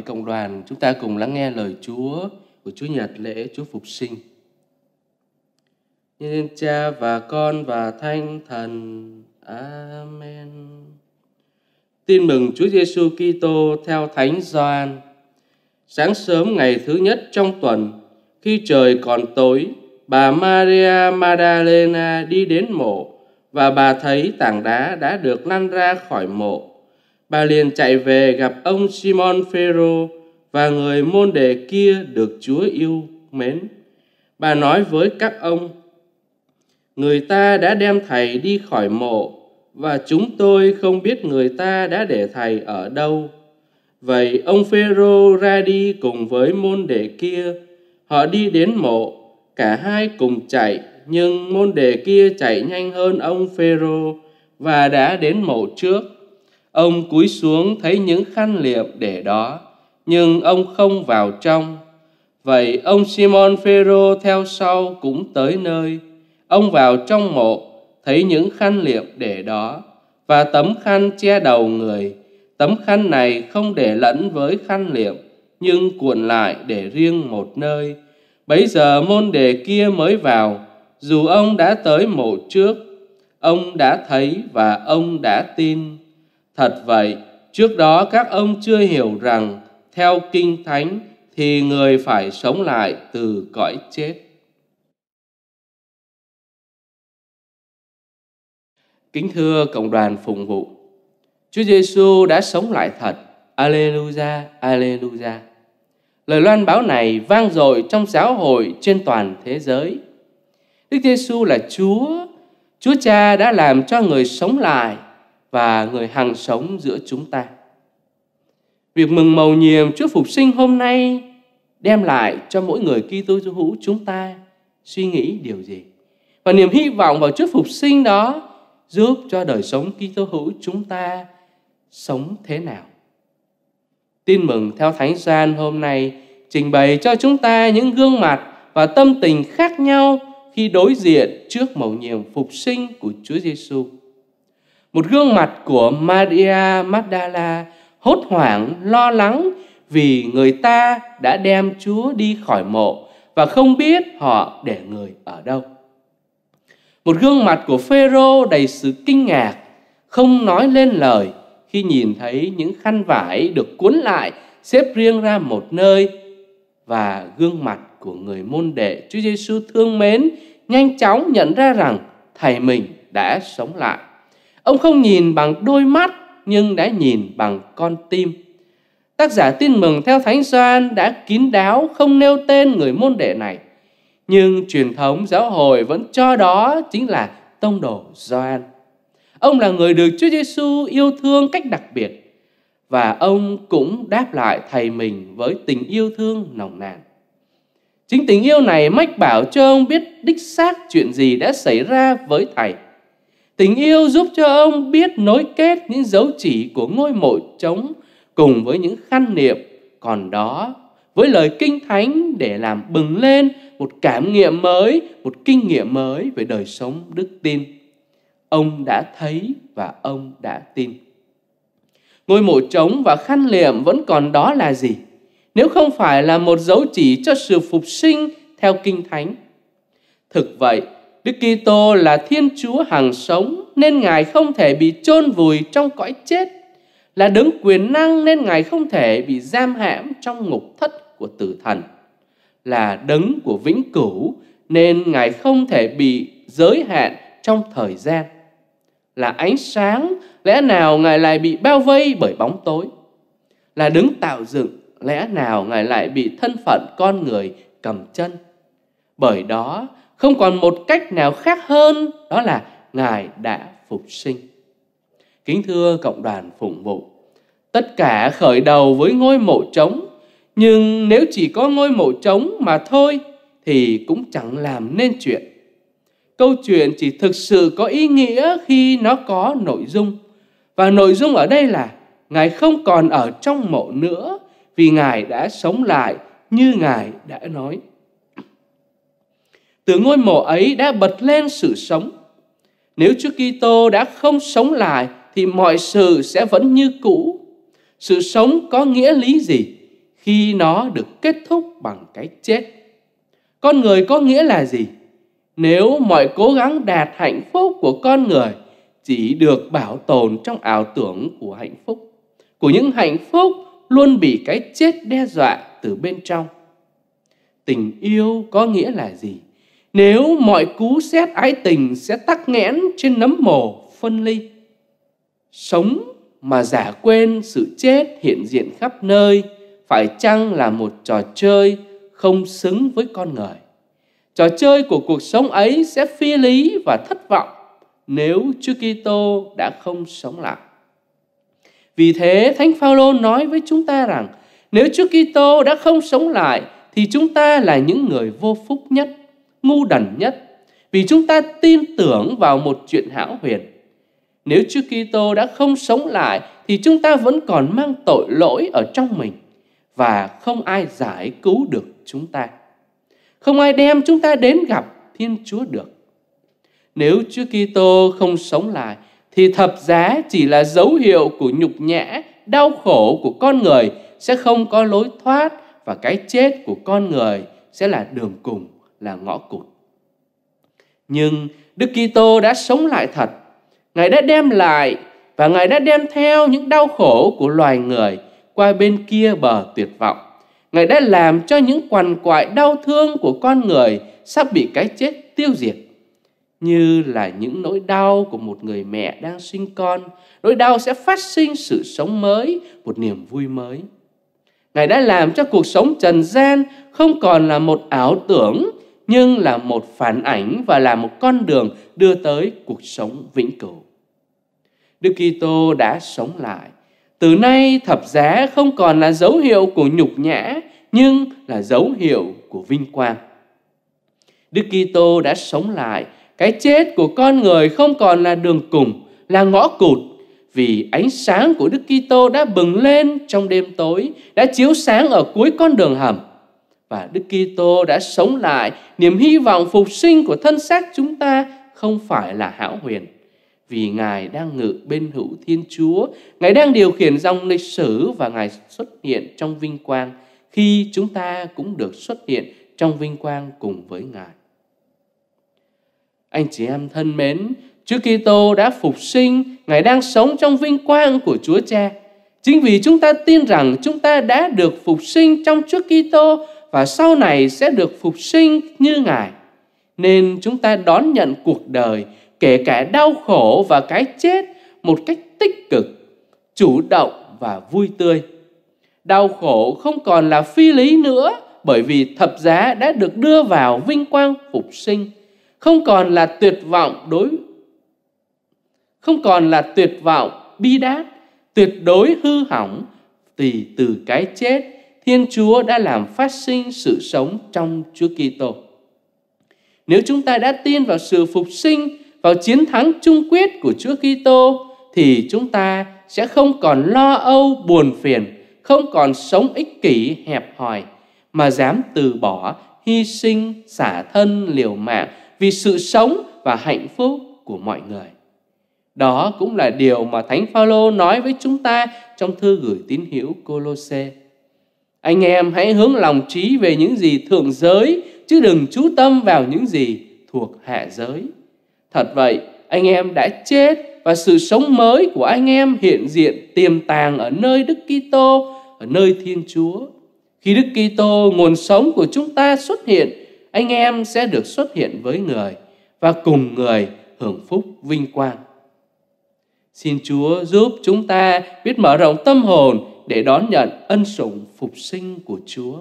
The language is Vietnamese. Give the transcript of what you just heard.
mời cộng đoàn chúng ta cùng lắng nghe lời Chúa của Chúa Nhật lễ Chúa Phục sinh. Nhân Cha và Con và Thánh Thần. Amen. Tin mừng Chúa Giêsu Kitô theo Thánh Gioan. Sáng sớm ngày thứ nhất trong tuần, khi trời còn tối, bà Maria Magdalena đi đến mộ và bà thấy tảng đá đã được lăn ra khỏi mộ bà liền chạy về gặp ông Simon Phêrô và người môn đệ kia được Chúa yêu mến. Bà nói với các ông: Người ta đã đem thầy đi khỏi mộ và chúng tôi không biết người ta đã để thầy ở đâu. Vậy ông Phêrô ra đi cùng với môn đệ kia, họ đi đến mộ, cả hai cùng chạy, nhưng môn đệ kia chạy nhanh hơn ông Phêrô và đã đến mộ trước Ông cúi xuống thấy những khăn liệm để đó, nhưng ông không vào trong. Vậy ông Simon Phêrô theo sau cũng tới nơi. Ông vào trong mộ, thấy những khăn liệm để đó và tấm khăn che đầu người. Tấm khăn này không để lẫn với khăn liệm, nhưng cuộn lại để riêng một nơi. Bấy giờ môn đề kia mới vào, dù ông đã tới mộ trước, ông đã thấy và ông đã tin. Thật vậy, trước đó các ông chưa hiểu rằng theo Kinh Thánh thì người phải sống lại từ cõi chết. Kính thưa cộng đoàn phụng vụ, Chúa Giêsu đã sống lại thật. Alleluia, Alleluia. Lời loan báo này vang dội trong giáo hội trên toàn thế giới. Đức Giêsu là Chúa, Chúa Cha đã làm cho người sống lại và người hàng sống giữa chúng ta. Việc mừng mầu nhiệm Chúa Phục sinh hôm nay đem lại cho mỗi người Kitô hữu chúng ta suy nghĩ điều gì? Và niềm hy vọng vào Chúa Phục sinh đó giúp cho đời sống Kitô hữu chúng ta sống thế nào? Tin mừng theo Thánh Gian hôm nay trình bày cho chúng ta những gương mặt và tâm tình khác nhau khi đối diện trước mầu nhiệm phục sinh của Chúa Giêsu. Một gương mặt của Maria Magdala hốt hoảng, lo lắng vì người ta đã đem Chúa đi khỏi mộ và không biết họ để người ở đâu. Một gương mặt của Phêrô đầy sự kinh ngạc, không nói lên lời khi nhìn thấy những khăn vải được cuốn lại xếp riêng ra một nơi và gương mặt của người môn đệ Chúa Giêsu thương mến nhanh chóng nhận ra rằng thầy mình đã sống lại. Ông không nhìn bằng đôi mắt nhưng đã nhìn bằng con tim. Tác giả tin mừng theo Thánh Gioan đã kín đáo không nêu tên người môn đệ này. Nhưng truyền thống giáo hội vẫn cho đó chính là tông đồ Gioan. Ông là người được Chúa Giêsu yêu thương cách đặc biệt và ông cũng đáp lại thầy mình với tình yêu thương nồng nàn. Chính tình yêu này mách bảo cho ông biết đích xác chuyện gì đã xảy ra với thầy – Tình yêu giúp cho ông biết nối kết những dấu chỉ của ngôi mộ trống cùng với những khăn niệm còn đó với lời kinh thánh để làm bừng lên một cảm nghiệm mới, một kinh nghiệm mới về đời sống đức tin. Ông đã thấy và ông đã tin. Ngôi mộ trống và khăn liệm vẫn còn đó là gì? Nếu không phải là một dấu chỉ cho sự phục sinh theo kinh thánh. Thực vậy, Đức Kitô là Thiên Chúa hàng sống nên Ngài không thể bị chôn vùi trong cõi chết, là đứng quyền năng nên Ngài không thể bị giam hãm trong ngục thất của tử thần, là đấng của vĩnh cửu nên Ngài không thể bị giới hạn trong thời gian. Là ánh sáng, lẽ nào Ngài lại bị bao vây bởi bóng tối? Là đứng tạo dựng, lẽ nào Ngài lại bị thân phận con người cầm chân? Bởi đó, không còn một cách nào khác hơn đó là Ngài đã phục sinh. Kính thưa cộng đoàn phụng vụ, tất cả khởi đầu với ngôi mộ trống, nhưng nếu chỉ có ngôi mộ trống mà thôi thì cũng chẳng làm nên chuyện. Câu chuyện chỉ thực sự có ý nghĩa khi nó có nội dung. Và nội dung ở đây là Ngài không còn ở trong mộ nữa vì Ngài đã sống lại như Ngài đã nói từ ngôi mộ ấy đã bật lên sự sống. Nếu Chúa Kitô đã không sống lại thì mọi sự sẽ vẫn như cũ. Sự sống có nghĩa lý gì khi nó được kết thúc bằng cái chết? Con người có nghĩa là gì? Nếu mọi cố gắng đạt hạnh phúc của con người chỉ được bảo tồn trong ảo tưởng của hạnh phúc, của những hạnh phúc luôn bị cái chết đe dọa từ bên trong. Tình yêu có nghĩa là gì? nếu mọi cú xét ái tình sẽ tắc nghẽn trên nấm mồ phân ly sống mà giả quên sự chết hiện diện khắp nơi phải chăng là một trò chơi không xứng với con người trò chơi của cuộc sống ấy sẽ phi lý và thất vọng nếu Chúa Kitô đã không sống lại. Vì thế Thánh Phaolô nói với chúng ta rằng nếu Chúa Kitô đã không sống lại thì chúng ta là những người vô phúc nhất ngu đần nhất vì chúng ta tin tưởng vào một chuyện hão huyền. Nếu Chúa Kitô đã không sống lại thì chúng ta vẫn còn mang tội lỗi ở trong mình và không ai giải cứu được chúng ta. Không ai đem chúng ta đến gặp Thiên Chúa được. Nếu Chúa Kitô không sống lại thì thập giá chỉ là dấu hiệu của nhục nhã, đau khổ của con người sẽ không có lối thoát và cái chết của con người sẽ là đường cùng là ngõ cụt. Nhưng Đức Kitô đã sống lại thật. Ngài đã đem lại và Ngài đã đem theo những đau khổ của loài người qua bên kia bờ tuyệt vọng. Ngài đã làm cho những quằn quại đau thương của con người sắp bị cái chết tiêu diệt như là những nỗi đau của một người mẹ đang sinh con, nỗi đau sẽ phát sinh sự sống mới, một niềm vui mới. Ngài đã làm cho cuộc sống trần gian không còn là một ảo tưởng nhưng là một phản ảnh và là một con đường đưa tới cuộc sống vĩnh cửu. Đức Kitô đã sống lại. Từ nay thập giá không còn là dấu hiệu của nhục nhã, nhưng là dấu hiệu của vinh quang. Đức Kitô đã sống lại, cái chết của con người không còn là đường cùng, là ngõ cụt, vì ánh sáng của Đức Kitô đã bừng lên trong đêm tối, đã chiếu sáng ở cuối con đường hầm và Đức Kitô đã sống lại, niềm hy vọng phục sinh của thân xác chúng ta không phải là hão huyền, vì Ngài đang ngự bên hữu Thiên Chúa, Ngài đang điều khiển dòng lịch sử và Ngài xuất hiện trong vinh quang, khi chúng ta cũng được xuất hiện trong vinh quang cùng với Ngài. Anh chị em thân mến, Chúa Kitô đã phục sinh, Ngài đang sống trong vinh quang của Chúa Cha. Chính vì chúng ta tin rằng chúng ta đã được phục sinh trong Chúa Kitô, và sau này sẽ được phục sinh như Ngài. Nên chúng ta đón nhận cuộc đời, kể cả đau khổ và cái chết một cách tích cực, chủ động và vui tươi. Đau khổ không còn là phi lý nữa bởi vì thập giá đã được đưa vào vinh quang phục sinh, không còn là tuyệt vọng đối không còn là tuyệt vọng bi đát, tuyệt đối hư hỏng tùy từ cái chết Thiên Chúa đã làm phát sinh sự sống trong Chúa Kitô. Nếu chúng ta đã tin vào sự phục sinh, vào chiến thắng chung quyết của Chúa Kitô thì chúng ta sẽ không còn lo âu buồn phiền, không còn sống ích kỷ hẹp hòi mà dám từ bỏ hy sinh xả thân liều mạng vì sự sống và hạnh phúc của mọi người. Đó cũng là điều mà Thánh Phaolô nói với chúng ta trong thư gửi tín hữu Colosse. Anh em hãy hướng lòng trí về những gì thượng giới, chứ đừng chú tâm vào những gì thuộc hạ giới. Thật vậy, anh em đã chết và sự sống mới của anh em hiện diện tiềm tàng ở nơi Đức Kitô, ở nơi Thiên Chúa. Khi Đức Kitô nguồn sống của chúng ta xuất hiện, anh em sẽ được xuất hiện với người và cùng người hưởng phúc vinh quang. Xin Chúa giúp chúng ta biết mở rộng tâm hồn để đón nhận ân sủng phục sinh của Chúa.